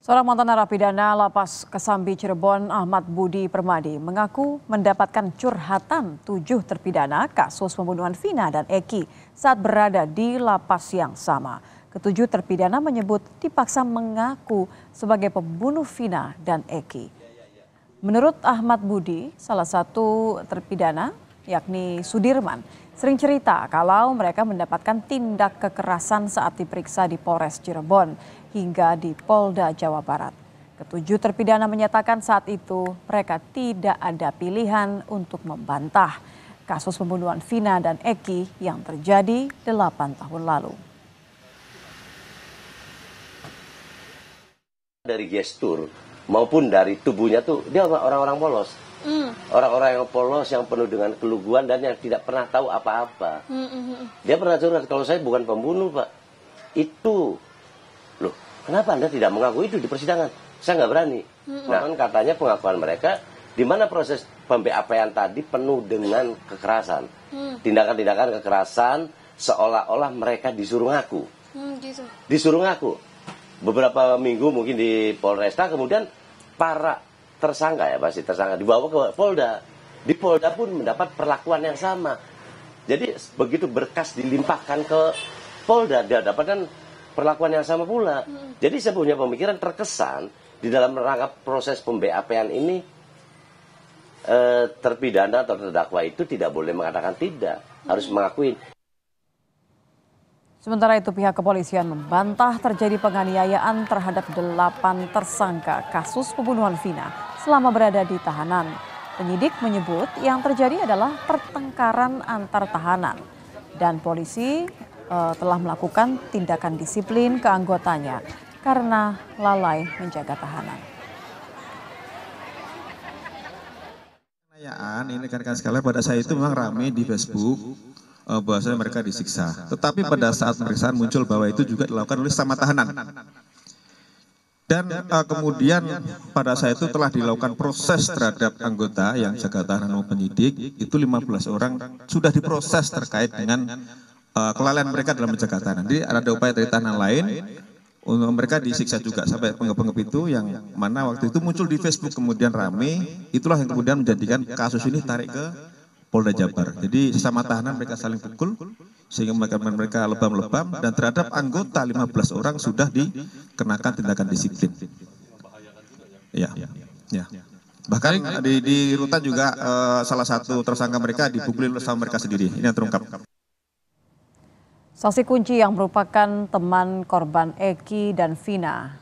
Seorang mantan narapidana lapas Kesambi Cirebon Ahmad Budi Permadi mengaku mendapatkan curhatan tujuh terpidana kasus pembunuhan Vina dan Eki saat berada di lapas yang sama. Ketujuh terpidana menyebut dipaksa mengaku sebagai pembunuh Vina dan Eki. Menurut Ahmad Budi, salah satu terpidana yakni Sudirman sering cerita kalau mereka mendapatkan tindak kekerasan saat diperiksa di Polres Cirebon hingga di Polda Jawa Barat. Ketujuh terpidana menyatakan saat itu mereka tidak ada pilihan untuk membantah kasus pembunuhan Vina dan Eki yang terjadi delapan tahun lalu. Dari gestur maupun dari tubuhnya tuh dia orang-orang polos. -orang Hmm. orang-orang yang polos yang penuh dengan keluguan dan yang tidak pernah tahu apa-apa mm-hmm. dia pernah curhat kalau saya bukan pembunuh pak itu loh kenapa anda tidak mengaku itu di persidangan saya nggak berani mm-hmm. nah katanya pengakuan mereka di mana proses pembeapean tadi penuh dengan kekerasan tindakan tindakan-tindakan kekerasan seolah-olah mereka disuruh ngaku mm, gitu. disuruh ngaku beberapa minggu mungkin di Polresta kemudian para tersangka ya pasti tersangka dibawa ke Polda. Di Polda pun mendapat perlakuan yang sama. Jadi begitu berkas dilimpahkan ke Polda dia dapatkan perlakuan yang sama pula. Hmm. Jadi saya punya pemikiran terkesan di dalam rangka proses pembapan ini eh, terpidana atau terdakwa itu tidak boleh mengatakan tidak, harus hmm. mengakui Sementara itu pihak kepolisian membantah terjadi penganiayaan terhadap delapan tersangka kasus pembunuhan Vina selama berada di tahanan. Penyidik menyebut yang terjadi adalah pertengkaran antar tahanan dan polisi e, telah melakukan tindakan disiplin ke anggotanya karena lalai menjaga tahanan. Penganiayaan ini kan sekali pada saya itu memang ramai di Facebook Eh, bahwasanya mereka disiksa. Tetapi pada saat pemeriksaan muncul bahwa itu juga dilakukan oleh sama tahanan. Dan uh, kemudian pada saat itu telah dilakukan proses terhadap anggota yang jaga tahanan maupun penyidik, itu 15 orang sudah diproses terkait dengan uh, kelalaian mereka dalam menjaga tahanan. Jadi ada upaya dari tahanan lain, untuk mereka disiksa juga sampai pengep pengep itu yang mana waktu itu muncul di Facebook kemudian rame, itulah yang kemudian menjadikan kasus ini tarik ke Polda Jabar. Jadi sesama tahanan mereka saling pukul sehingga mereka mereka lebam-lebam dan terhadap anggota 15 orang sudah dikenakan tindakan disiplin. Ya, ya. Bahkan di, di rutan juga uh, salah satu tersangka mereka dipukulin sama mereka sendiri. Ini yang terungkap. Saksi kunci yang merupakan teman korban Eki dan Vina,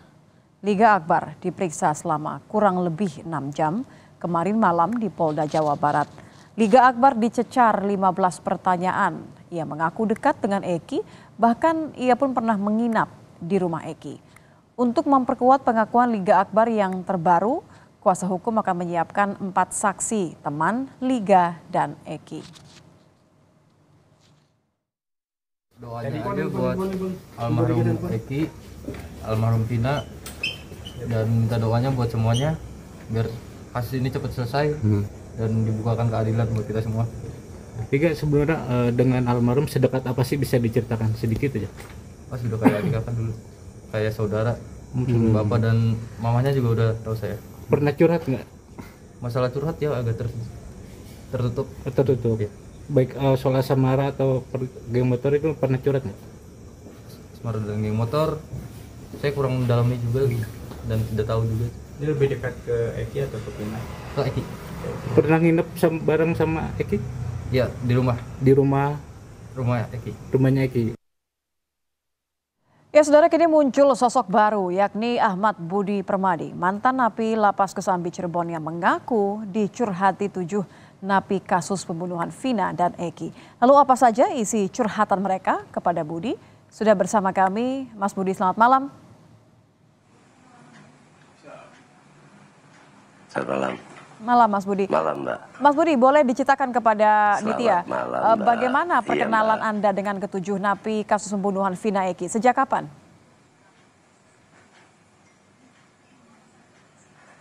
Liga Akbar diperiksa selama kurang lebih 6 jam kemarin malam di Polda Jawa Barat. Liga Akbar dicecar 15 pertanyaan. Ia mengaku dekat dengan Eki, bahkan ia pun pernah menginap di rumah Eki. Untuk memperkuat pengakuan Liga Akbar yang terbaru, kuasa hukum akan menyiapkan empat saksi, teman, Liga, dan Eki. Doanya aja buat almarhum Eki, almarhum Tina, dan minta doanya buat semuanya biar kasus ini cepat selesai. Hmm dan dibukakan keadilan buat kita semua. Tiga sebenarnya uh, dengan almarhum sedekat apa sih bisa diceritakan sedikit aja? Pas udah kayak adik dulu, kayak saudara, hmm. bapak dan mamanya juga udah tahu saya. Pernah curhat nggak? Masalah curhat ya agak ter tertutup. Tertutup. Ya. Baik uh, eh, soal samara atau per, geng motor itu pernah curhat nggak? Samara dan geng motor, saya kurang mendalami juga dan tidak tahu juga. Dia lebih dekat ke Eki atau ke Pina? Ke Eki pernah nginep sama, bareng sama Eki ya di rumah di rumah rumah Eki rumahnya Eki Ya, saudara, kini muncul sosok baru, yakni Ahmad Budi Permadi, mantan napi lapas Kesambi Cirebon yang mengaku dicurhati tujuh napi kasus pembunuhan Vina dan Eki. Lalu apa saja isi curhatan mereka kepada Budi? Sudah bersama kami, Mas Budi, selamat malam. Selamat malam. Malam Mas Budi. Malam Mbak. Mas Budi boleh diceritakan kepada Selamat Nitya eh, malam, Mbak. bagaimana iya, perkenalan iya, Anda dengan ketujuh napi kasus pembunuhan Vina Eki sejak kapan?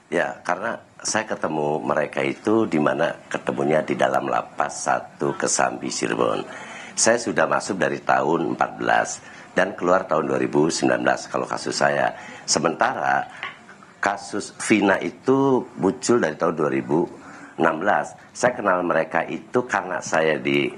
Ya, karena saya ketemu mereka itu di mana ketemunya di dalam lapas satu Kesambi Cirebon. Saya sudah masuk dari tahun 14 dan keluar tahun 2019 kalau kasus saya. Sementara kasus Vina itu muncul dari tahun 2016. Saya kenal mereka itu karena saya di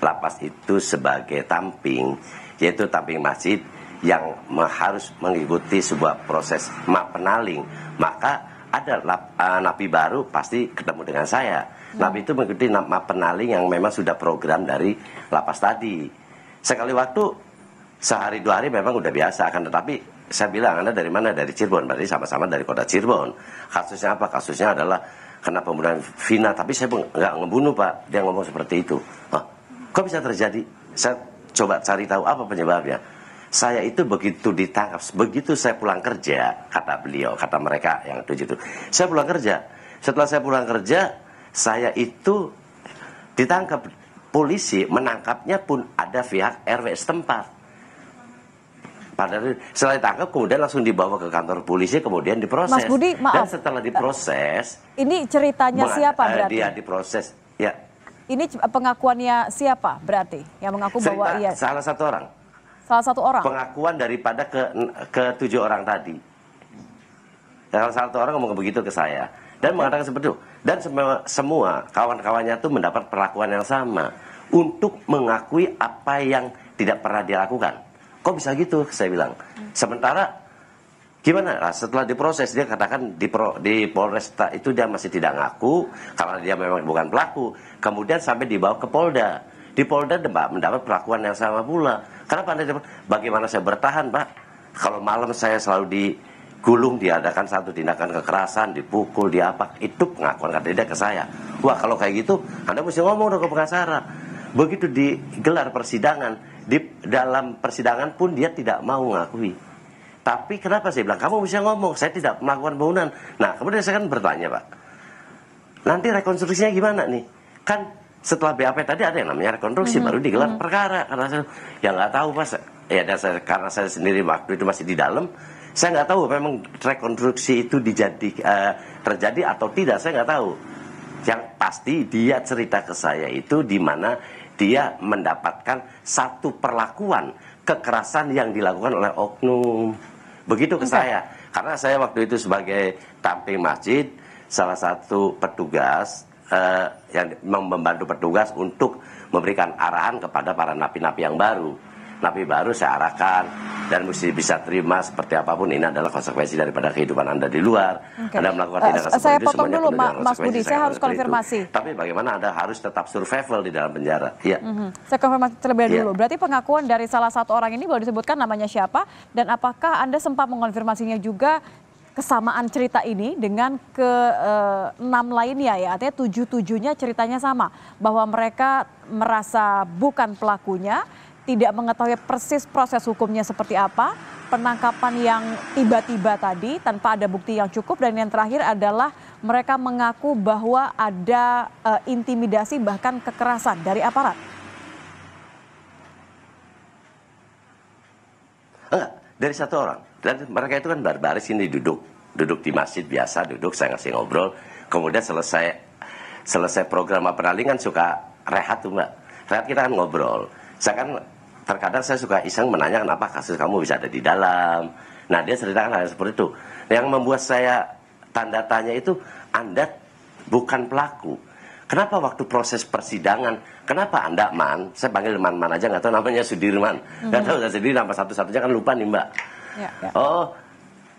lapas itu sebagai tamping, yaitu tamping masjid yang harus mengikuti sebuah proses mapenaling. penaling. Maka ada lap, uh, napi baru pasti ketemu dengan saya. Hmm. Napi itu mengikuti mapenaling penaling yang memang sudah program dari lapas tadi. Sekali waktu sehari dua hari memang udah biasa akan tetapi saya bilang Anda dari mana? Dari Cirebon. Berarti sama-sama dari kota Cirebon. Kasusnya apa? Kasusnya adalah kena pembunuhan Vina. Tapi saya nggak ngebunuh Pak. Dia ngomong seperti itu. Hah, kok bisa terjadi? Saya coba cari tahu apa penyebabnya. Saya itu begitu ditangkap, begitu saya pulang kerja, kata beliau, kata mereka yang itu itu. Saya pulang kerja. Setelah saya pulang kerja, saya itu ditangkap polisi menangkapnya pun ada pihak RW setempat pada setelah ditangkap kemudian langsung dibawa ke kantor polisi kemudian diproses. Mas Budi, maaf. Dan setelah eh, diproses, ini ceritanya siapa eh, berarti? Dia diproses, ya. Ini pengakuannya siapa berarti yang mengaku Cerita, bahwa iya? Salah satu orang. Salah satu orang. Pengakuan daripada ke ke tujuh orang tadi. salah satu orang ngomong begitu ke saya dan okay. mengatakan seperti itu. Dan semua, semua kawan-kawannya itu mendapat perlakuan yang sama untuk mengakui apa yang tidak pernah dilakukan. Kok bisa gitu? Saya bilang. Sementara gimana? Nah, setelah diproses dia katakan di pro, di Polres itu dia masih tidak ngaku karena dia memang bukan pelaku. Kemudian sampai dibawa ke Polda. Di Polda Mbak mendapat perlakuan yang sama pula. Kenapa Anda bagaimana saya bertahan, Pak? Kalau malam saya selalu digulung diadakan satu tindakan kekerasan, dipukul, di Itu pengakuan kata dia ke saya. Wah, kalau kayak gitu Anda mesti ngomong dong ke pengacara. Begitu digelar persidangan, di dalam persidangan pun dia tidak mau mengakui. Tapi kenapa saya bilang kamu bisa ngomong, saya tidak melakukan pembunuhan. Nah, kemudian saya kan bertanya, Pak. Nanti rekonstruksinya gimana nih? Kan setelah BAP tadi ada yang namanya rekonstruksi mm -hmm. baru digelar mm -hmm. perkara karena saya ya nggak tahu Pak. Ya dan saya, karena saya sendiri waktu itu masih di dalam, saya nggak tahu memang rekonstruksi itu dijadi uh, terjadi atau tidak, saya nggak tahu yang pasti dia cerita ke saya itu di mana dia mendapatkan satu perlakuan kekerasan yang dilakukan oleh oknum. Begitu ke okay. saya. Karena saya waktu itu sebagai tampil masjid, salah satu petugas eh, yang membantu petugas untuk memberikan arahan kepada para napi-napi yang baru napi baru saya arahkan dan mesti bisa terima seperti apapun ini adalah konsekuensi daripada kehidupan anda di luar okay. anda melakukan eh, tindakan uh, seperti itu semuanya dulu, Ma Mas Budi saya, saya harus konfirmasi itu. tapi bagaimana anda harus tetap survival di dalam penjara ya mm -hmm. saya konfirmasi terlebih ya. dulu berarti pengakuan dari salah satu orang ini boleh disebutkan namanya siapa dan apakah anda sempat mengonfirmasinya juga kesamaan cerita ini dengan ke eh, enam lainnya ya artinya tujuh tujuhnya ceritanya sama bahwa mereka merasa bukan pelakunya tidak mengetahui persis proses hukumnya seperti apa, penangkapan yang tiba-tiba tadi tanpa ada bukti yang cukup dan yang terakhir adalah mereka mengaku bahwa ada e, intimidasi bahkan kekerasan dari aparat. Enggak, eh, dari satu orang. Dan mereka itu kan barbaris ini duduk, duduk di masjid biasa, duduk saya ngasih ngobrol, kemudian selesai selesai program kan suka rehat tuh mbak. Rehat kita kan ngobrol. Saya kan terkadang saya suka iseng menanya kenapa kasus kamu bisa ada di dalam. Nah dia ceritakan hal seperti itu. Yang membuat saya tanda tanya itu Anda bukan pelaku. Kenapa waktu proses persidangan, kenapa Anda Man, saya panggil Man-Man aja, nggak tahu namanya Sudirman. Hmm. Nggak mm -hmm. tahu sendiri nama satu-satunya kan lupa nih Mbak. Yeah, yeah. Oh,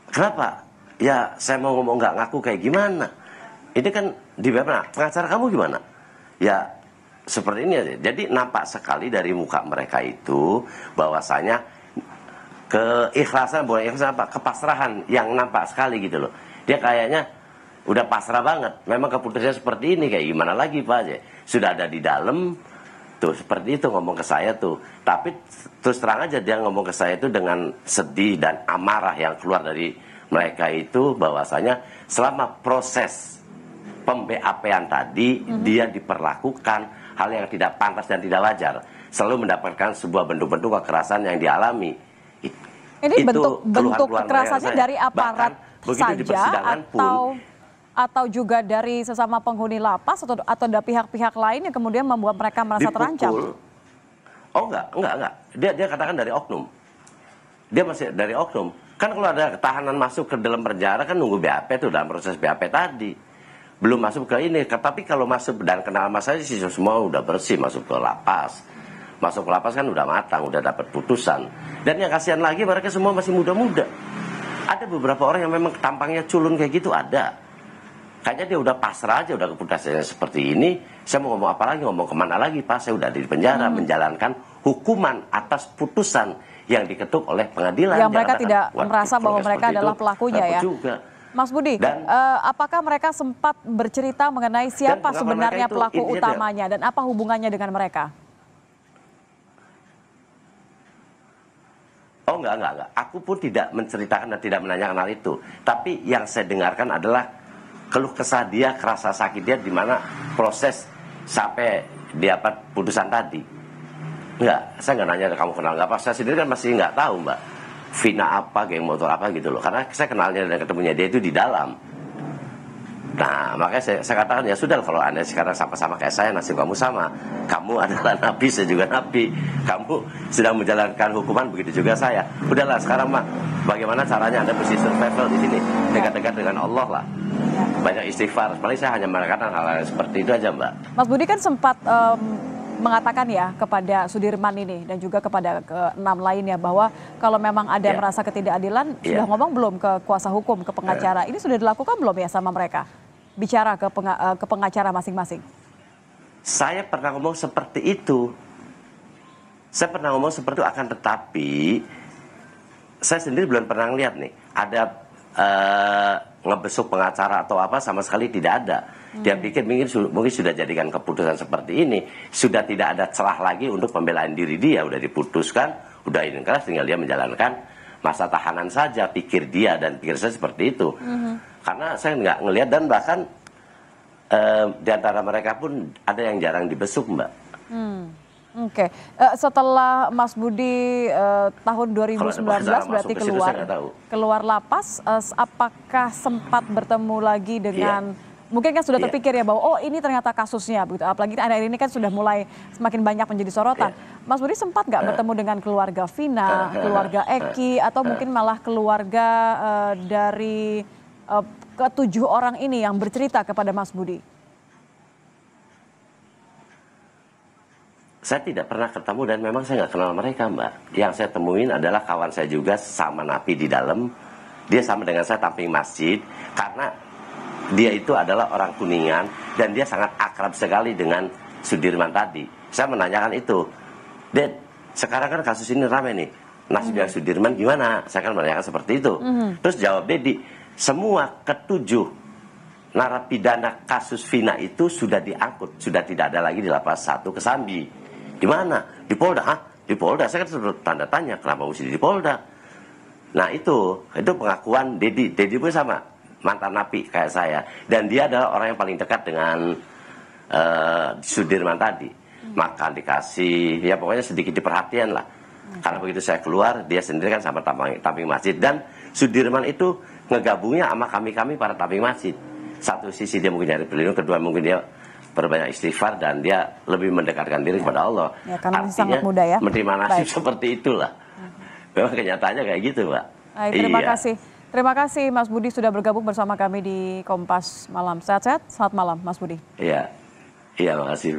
kenapa? Ya saya mau ngomong nggak ngaku kayak gimana? Ini kan di mana? Pengacara kamu gimana? Ya seperti ini aja. Jadi nampak sekali dari muka mereka itu bahwasanya keikhlasan bukan ikhlasan apa kepasrahan yang nampak sekali gitu loh. Dia kayaknya udah pasrah banget. Memang keputusannya seperti ini kayak gimana lagi Pak aja. Sudah ada di dalam tuh seperti itu ngomong ke saya tuh. Tapi terus terang aja dia ngomong ke saya itu dengan sedih dan amarah yang keluar dari mereka itu bahwasanya selama proses pem tadi mm -hmm. dia diperlakukan hal yang tidak pantas dan tidak wajar selalu mendapatkan sebuah bentuk-bentuk kekerasan yang dialami. Ini itu bentuk bentuk kekerasannya dari aparat saja atau pun, atau juga dari sesama penghuni lapas atau atau ada pihak-pihak lain yang kemudian membuat mereka merasa dipukul. terancam. Oh enggak, enggak, enggak. Dia dia katakan dari oknum. Dia masih dari oknum. Kan kalau ada ketahanan masuk ke dalam penjara kan nunggu BAP itu dalam proses BAP tadi belum masuk ke ini. Tapi kalau masuk dan kenal mas saya sih semua udah bersih masuk ke lapas. Masuk ke lapas kan udah matang, udah dapat putusan. Dan yang kasihan lagi mereka semua masih muda-muda. Ada beberapa orang yang memang tampangnya culun kayak gitu ada. Kayaknya dia udah pasrah aja, udah keputusannya seperti ini. Saya mau ngomong apa lagi, ngomong kemana lagi, Pak? Saya udah di penjara hmm. menjalankan hukuman atas putusan yang diketuk oleh pengadilan. Yang mereka tidak merasa bahwa mereka adalah itu, pelakunya ya. Juga Mas Budi, dan, uh, apakah mereka sempat bercerita mengenai siapa sebenarnya pelaku itu, utamanya dan apa hubungannya dengan mereka? Oh enggak, enggak, enggak. Aku pun tidak menceritakan dan tidak menanyakan hal itu. Tapi yang saya dengarkan adalah keluh kesah dia, kerasa sakit dia di mana proses sampai dia putusan tadi. Enggak, saya enggak nanya kamu kenal enggak apa. Saya sendiri kan masih enggak tahu, Mbak. Vina apa, geng motor apa gitu loh. Karena saya kenalnya dan ketemunya dia itu di dalam. Nah, makanya saya, saya katakan ya sudah kalau Anda sekarang sama-sama kayak saya, nasib kamu sama. Kamu adalah nabi, saya juga nabi. Kamu sedang menjalankan hukuman begitu juga saya. Udahlah sekarang mah bagaimana caranya Anda mesti survival di sini, dekat-dekat dengan Allah lah. Iya. Banyak istighfar. Paling saya hanya mengatakan hal-hal seperti itu aja, Mbak. Mas Budi kan sempat um mengatakan ya kepada Sudirman ini dan juga kepada enam lainnya bahwa kalau memang ada yeah. Ya. merasa ketidakadilan yeah. sudah ngomong belum ke kuasa hukum, ke pengacara. Ya. Ini sudah dilakukan belum ya sama mereka? Bicara ke peng eh, ke pengacara masing-masing. Saya pernah ngomong seperti itu. Saya pernah ngomong seperti itu akan tetapi saya sendiri belum pernah lihat nih ada uh, ngebesuk pengacara atau apa sama sekali tidak ada. Dia hmm. pikir mungkin mungkin sudah jadikan keputusan seperti ini, sudah tidak ada celah lagi untuk pembelaan diri dia, sudah diputuskan, sudah ini keras tinggal dia menjalankan masa tahanan saja pikir dia dan pikir saya seperti itu. Hmm. Karena saya nggak ngelihat dan bahkan uh, di antara mereka pun ada yang jarang dibesuk, Mbak. Hmm. Oke, okay. uh, eh, setelah Mas Budi uh, tahun 2019 berarti keluar keluar lapas, uh, apakah sempat bertemu lagi dengan yeah mungkin kan sudah yeah. terpikir ya bahwa oh ini ternyata kasusnya begitu. Apalagi anak ini kan sudah mulai semakin banyak menjadi sorotan. Yeah. Mas Budi sempat nggak uh. bertemu dengan keluarga Vina, uh. keluarga Eki, uh. atau mungkin malah keluarga uh, dari uh, ketujuh orang ini yang bercerita kepada Mas Budi? saya tidak pernah ketemu dan memang saya nggak kenal mereka mbak. Yang saya temuin adalah kawan saya juga sama napi di dalam. Dia sama dengan saya tamping masjid karena dia itu adalah orang kuningan dan dia sangat akrab sekali dengan Sudirman tadi. Saya menanyakan itu, Dan sekarang kan kasus ini ramai nih. Nasib mm -hmm. Sudirman gimana? Saya kan menanyakan seperti itu. Mm -hmm. Terus jawab Dedi, semua ketujuh narapidana kasus Vina itu sudah diangkut, sudah tidak ada lagi di lapas 1 Kesambi. Di mana? Di Polda. Di Polda. Saya kan tanda tanya kenapa mesti di Polda. Nah itu, itu pengakuan Dedi. Dedi pun sama mantan napi kayak saya. Dan dia adalah orang yang paling dekat dengan uh, Sudirman tadi. maka dikasih, ya pokoknya sedikit diperhatian lah. Karena begitu saya keluar, dia sendiri kan sama tamping, tamping masjid. Dan Sudirman itu ngegabungnya sama kami-kami para tamping masjid. Satu sisi dia mungkin nyari pelindung, kedua mungkin dia perbanyak istighfar dan dia lebih mendekatkan diri kepada Allah. Ya, karena Artinya sangat mudah ya. menerima nasib Baik. seperti itulah. Hmm. Memang kenyataannya kayak gitu, Pak. Baik, terima iya. kasih. Terima kasih Mas Budi sudah bergabung bersama kami di Kompas Malam. Sehat-sehat, selamat malam Mas Budi. Iya, iya makasih.